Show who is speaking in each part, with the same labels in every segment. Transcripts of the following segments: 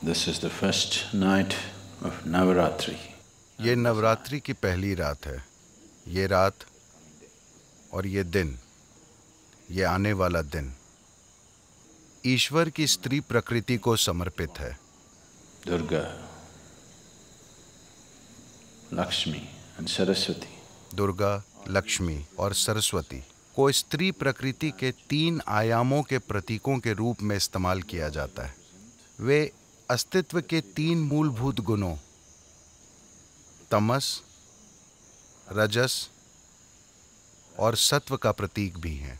Speaker 1: This is the first night of Navaratri. ये नवरात्रि की पहली रात है ये रात और ये दिन ये आने वाला दिन ईश्वर की स्त्री प्रकृति को समर्पित है दुर्गा लक्ष्मी एंड सरस्वती दुर्गा लक्ष्मी और सरस्वती को स्त्री प्रकृति के तीन आयामों के प्रतीकों के रूप में इस्तेमाल किया जाता है वे अस्तित्व के तीन मूलभूत गुणों तमस रजस और सत्व का प्रतीक भी है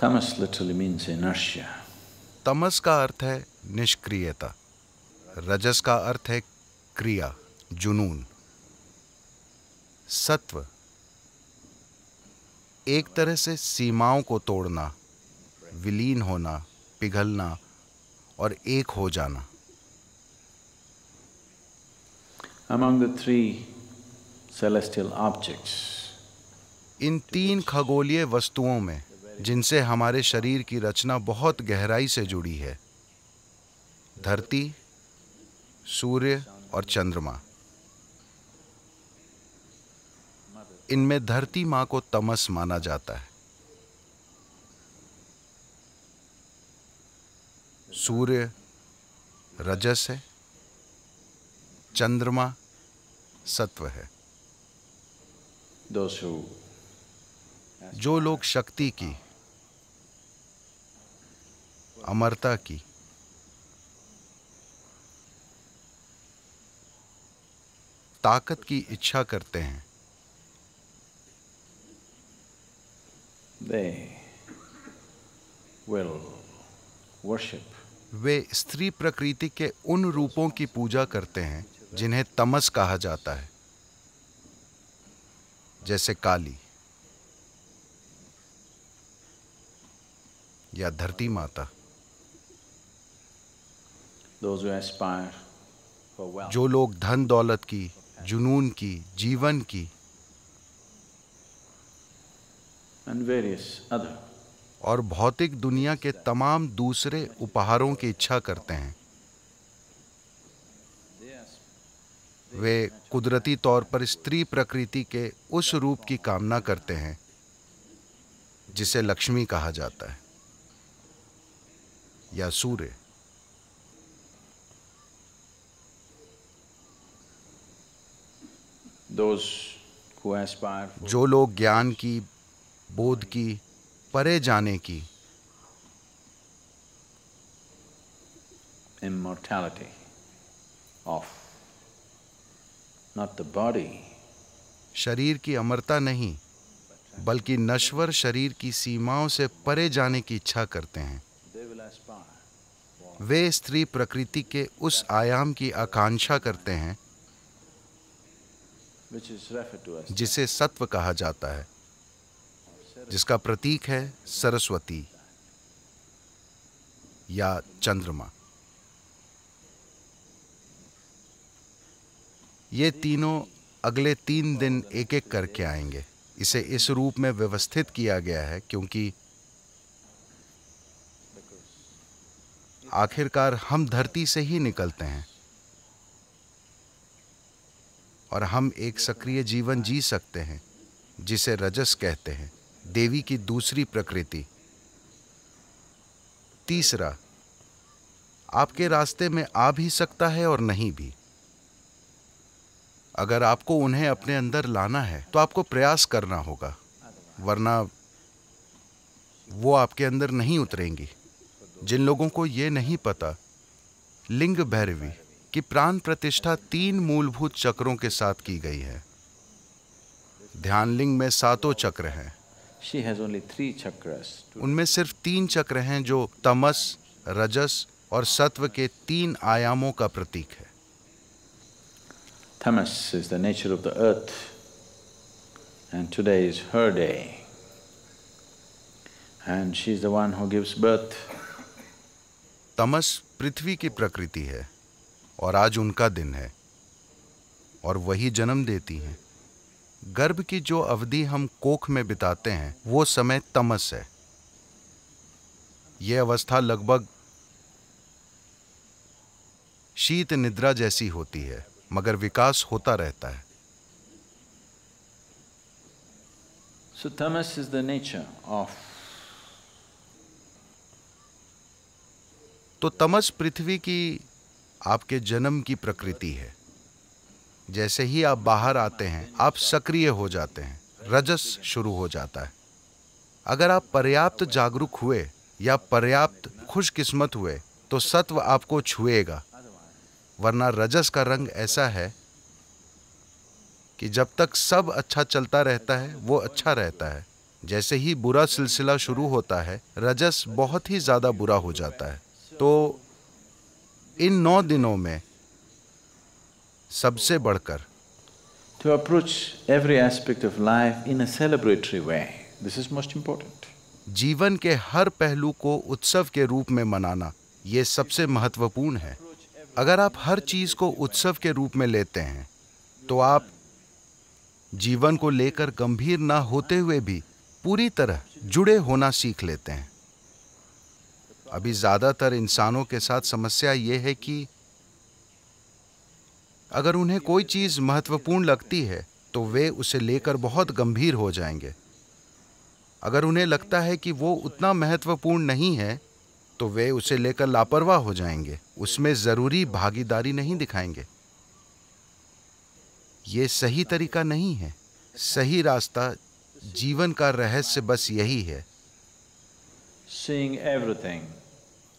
Speaker 1: तमस लिटरली मीन्स इनर्शिया तमस का अर्थ है निष्क्रियता रजस का अर्थ है क्रिया जुनून सत्व एक तरह से सीमाओं को तोड़ना विलीन होना पिघलना और एक हो जाना among the three celestial objects. इन तीन खगोलीय वस्तुओं में जिनसे हमारे शरीर की रचना बहुत गहराई से जुड़ी है धरती सूर्य और चंद्रमा इनमें धरती माँ को तमस माना जाता है सूर्य रजस है चंद्रमा सत्व है जो लोग शक्ति की अमरता की ताकत की इच्छा करते हैं दे विल वर्शिप वे स्त्री प्रकृति के उन रूपों की पूजा करते हैं जिन्हें तमस कहा जाता है जैसे काली या धरती माता जो लोग धन दौलत की जुनून की जीवन की and various other और भौतिक दुनिया के तमाम दूसरे उपहारों की इच्छा करते हैं वे कुदरती तौर पर स्त्री प्रकृति के उस रूप की कामना करते हैं जिसे लक्ष्मी कहा जाता है या सूर्य जो लोग ज्ञान की बोध की परे जाने की immortality of not the body शरीर की अमरता नहीं बल्कि नश्वर शरीर की सीमाओं से परे जाने की इच्छा करते हैं वे स्त्री प्रकृति के उस आयाम की आकांक्षा करते हैं जिसे सत्व कहा जाता है जिसका प्रतीक है सरस्वती या चंद्रमा ये तीनों अगले तीन दिन एक एक करके आएंगे इसे इस रूप में व्यवस्थित किया गया है क्योंकि आखिरकार हम धरती से ही निकलते हैं और हम एक सक्रिय जीवन जी सकते हैं जिसे रजस कहते हैं देवी की दूसरी प्रकृति तीसरा आपके रास्ते में आ भी सकता है और नहीं भी अगर आपको उन्हें अपने अंदर लाना है तो आपको प्रयास करना होगा वरना वो आपके अंदर नहीं उतरेंगी जिन लोगों को ये नहीं पता लिंग भैरवी की प्राण प्रतिष्ठा तीन मूलभूत चक्रों के साथ की गई है ध्यान लिंग में सातों चक्र हैं she has उनमें सिर्फ तीन चक्र हैं जो तमस रजस और सत्व के तीन आयामों का प्रतीक है tamas is the nature of the earth and today is her day and she is the one who gives birth tamas पृथ्वी की प्रकृति है और आज उनका दिन है और वही जन्म देती हैं गर्भ की जो अवधि हम कोख में बिताते हैं वो समय तमस है यह अवस्था लगभग शीत निद्रा जैसी होती है मगर विकास होता रहता है सो तमस इज द नेचर ऑफ तो तमस पृथ्वी की आपके जन्म की प्रकृति है जैसे ही आप बाहर आते हैं आप सक्रिय हो जाते हैं रजस शुरू हो जाता है अगर आप पर्याप्त जागरूक हुए या पर्याप्त खुशकिस्मत हुए तो सत्व आपको छुएगा वरना रजस का रंग ऐसा है कि जब तक सब अच्छा चलता रहता है वो अच्छा रहता है जैसे ही बुरा सिलसिला शुरू होता है रजस बहुत ही ज़्यादा बुरा हो जाता है तो इन नौ दिनों में सबसे बढ़कर to approach every aspect of life in a celebratory way this is most जीवन के हर पहलू को उत्सव के रूप में मनाना ये सबसे महत्वपूर्ण है अगर आप हर चीज को उत्सव के रूप में लेते हैं तो आप जीवन को लेकर गंभीर ना होते हुए भी पूरी तरह जुड़े होना सीख लेते हैं अभी ज़्यादातर इंसानों के साथ समस्या ये है कि अगर उन्हें कोई चीज़ महत्वपूर्ण लगती है तो वे उसे लेकर बहुत गंभीर हो जाएंगे अगर उन्हें लगता है कि वो उतना महत्वपूर्ण नहीं है तो वे उसे लेकर लापरवाह हो जाएंगे उसमें ज़रूरी भागीदारी नहीं दिखाएंगे ये सही तरीका नहीं है सही रास्ता जीवन का रहस्य बस यही है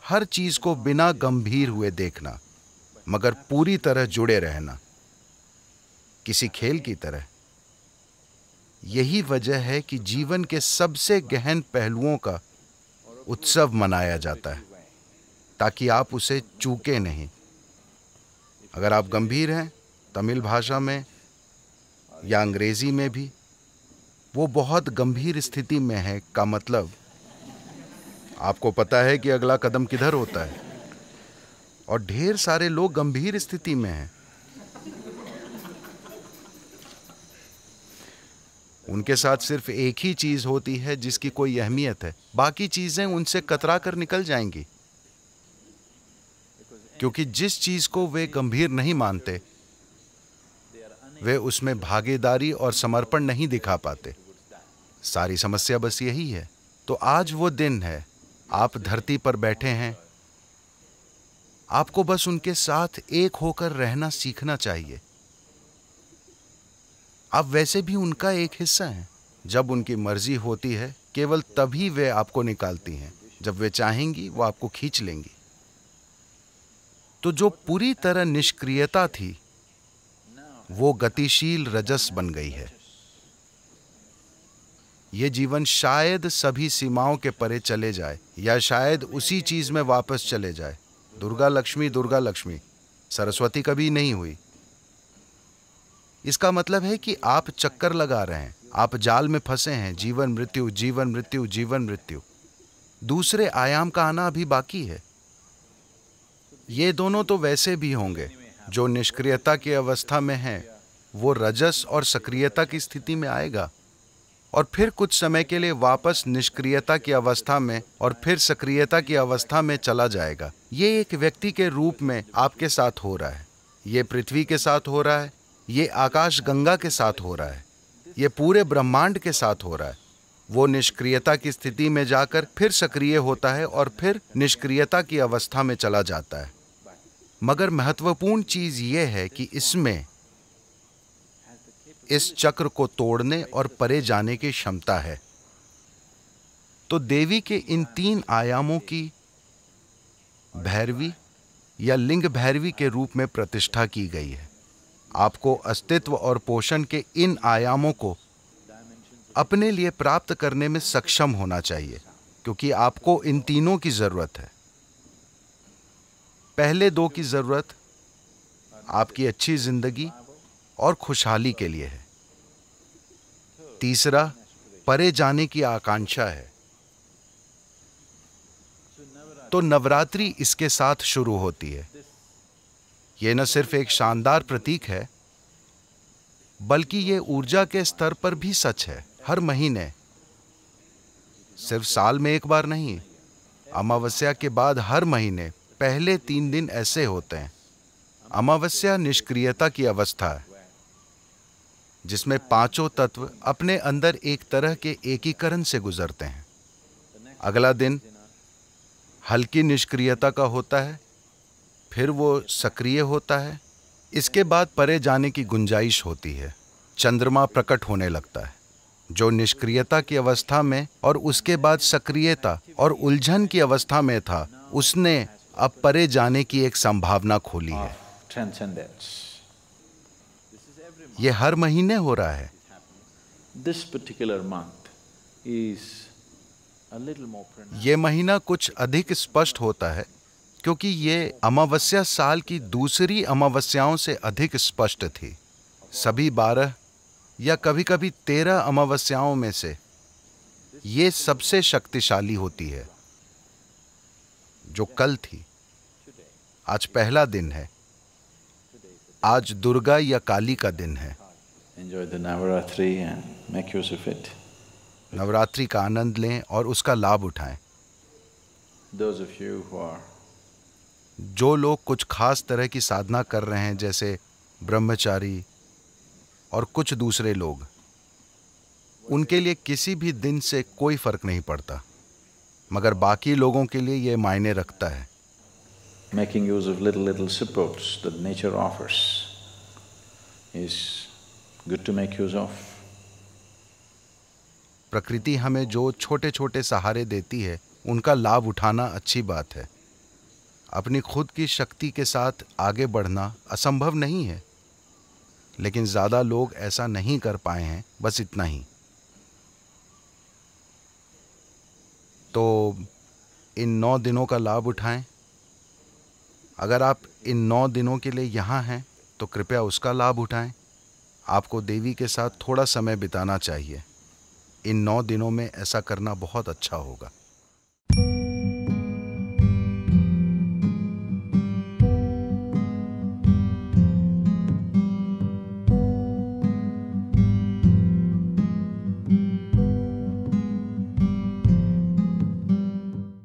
Speaker 1: हर चीज को बिना गंभीर हुए देखना मगर पूरी तरह जुड़े रहना किसी खेल की तरह यही वजह है कि जीवन के सबसे गहन पहलुओं का उत्सव मनाया जाता है ताकि आप उसे चूके नहीं अगर आप गंभीर हैं तमिल भाषा में या अंग्रेजी में भी वो बहुत गंभीर स्थिति में है का मतलब आपको पता है कि अगला कदम किधर होता है और ढेर सारे लोग गंभीर स्थिति में हैं उनके साथ सिर्फ एक ही चीज़ होती है जिसकी कोई अहमियत है बाकी चीज़ें उनसे कतरा कर निकल जाएंगी क्योंकि जिस चीज़ को वे गंभीर नहीं मानते वे उसमें भागीदारी और समर्पण नहीं दिखा पाते सारी समस्या बस यही है तो आज वो दिन है आप धरती पर बैठे हैं आपको बस उनके साथ एक होकर रहना सीखना चाहिए आप वैसे भी उनका एक हिस्सा हैं जब उनकी मर्जी होती है केवल तभी वे आपको निकालती हैं जब वे चाहेंगी वो आपको खींच लेंगी तो जो पूरी तरह निष्क्रियता थी वो गतिशील रजस बन गई है ये जीवन शायद सभी सीमाओं के परे चले जाए या शायद उसी चीज में वापस चले जाए दुर्गा लक्ष्मी दुर्गा लक्ष्मी सरस्वती कभी नहीं हुई इसका मतलब है कि आप चक्कर लगा रहे हैं आप जाल में फंसे हैं जीवन मृत्यु जीवन मृत्यु जीवन मृत्यु दूसरे आयाम का आना अभी बाकी है ये दोनों तो वैसे भी होंगे जो निष्क्रियता की अवस्था में है वो रजस और सक्रियता की स्थिति में आएगा और फिर कुछ समय के लिए वापस निष्क्रियता की अवस्था में और फिर सक्रियता की अवस्था में चला जाएगा ये एक व्यक्ति के रूप में आपके साथ हो रहा है ये पृथ्वी के साथ हो रहा है ये आकाश गंगा के साथ हो रहा है ये पूरे ब्रह्मांड के साथ हो रहा है वो निष्क्रियता की स्थिति में जाकर फिर सक्रिय होता है और फिर निष्क्रियता की अवस्था में चला जाता है मगर महत्वपूर्ण चीज ये है कि इसमें इस चक्र को तोड़ने और परे जाने की क्षमता है तो देवी के इन तीन आयामों की भैरवी या लिंग भैरवी के रूप में प्रतिष्ठा की गई है आपको अस्तित्व और पोषण के इन आयामों को अपने लिए प्राप्त करने में सक्षम होना चाहिए क्योंकि आपको इन तीनों की ज़रूरत है पहले दो की ज़रूरत आपकी अच्छी ज़िंदगी और खुशहाली के लिए है तीसरा परे जाने की आकांक्षा है तो नवरात्रि इसके साथ शुरू होती है यह न सिर्फ एक शानदार प्रतीक है बल्कि यह ऊर्जा के स्तर पर भी सच है हर महीने सिर्फ साल में एक बार नहीं अमावस्या के बाद हर महीने पहले तीन दिन ऐसे होते हैं अमावस्या निष्क्रियता की अवस्था है जिसमें पांचों तत्व अपने अंदर एक तरह के एकीकरण से गुजरते हैं अगला दिन हल्की निष्क्रियता का होता है फिर वो सक्रिय होता है इसके बाद परे जाने की गुंजाइश होती है चंद्रमा प्रकट होने लगता है जो निष्क्रियता की अवस्था में और उसके बाद सक्रियता और उलझन की अवस्था में था उसने अब परे जाने की एक संभावना खोली है ये हर महीने हो रहा है दिस पर्टिकुलर मंथ इज ये महीना कुछ अधिक स्पष्ट होता है क्योंकि ये अमावस्या साल की दूसरी अमावस्याओं से अधिक स्पष्ट थी सभी बारह या कभी कभी तेरह अमावस्याओं में से ये सबसे शक्तिशाली होती है जो कल थी आज पहला दिन है आज दुर्गा या काली का दिन है नवरात्रि का आनंद लें और उसका लाभ उठाएं। जो लोग कुछ खास तरह की साधना कर रहे हैं जैसे ब्रह्मचारी और कुछ दूसरे लोग उनके लिए किसी भी दिन से कोई फर्क नहीं पड़ता मगर बाकी लोगों के लिए यह मायने रखता है making use of little, little supports that nature offers is good to make use of. प्रकृति हमें जो छोटे छोटे सहारे देती है उनका लाभ उठाना अच्छी बात है अपनी खुद की शक्ति के साथ आगे बढ़ना असंभव नहीं है लेकिन ज़्यादा लोग ऐसा नहीं कर पाए हैं बस इतना ही तो इन नौ दिनों का लाभ उठाएं अगर आप इन नौ दिनों के लिए यहाँ हैं तो कृपया उसका लाभ उठाएं आपको देवी के साथ थोड़ा समय बिताना चाहिए इन नौ दिनों में ऐसा करना बहुत अच्छा होगा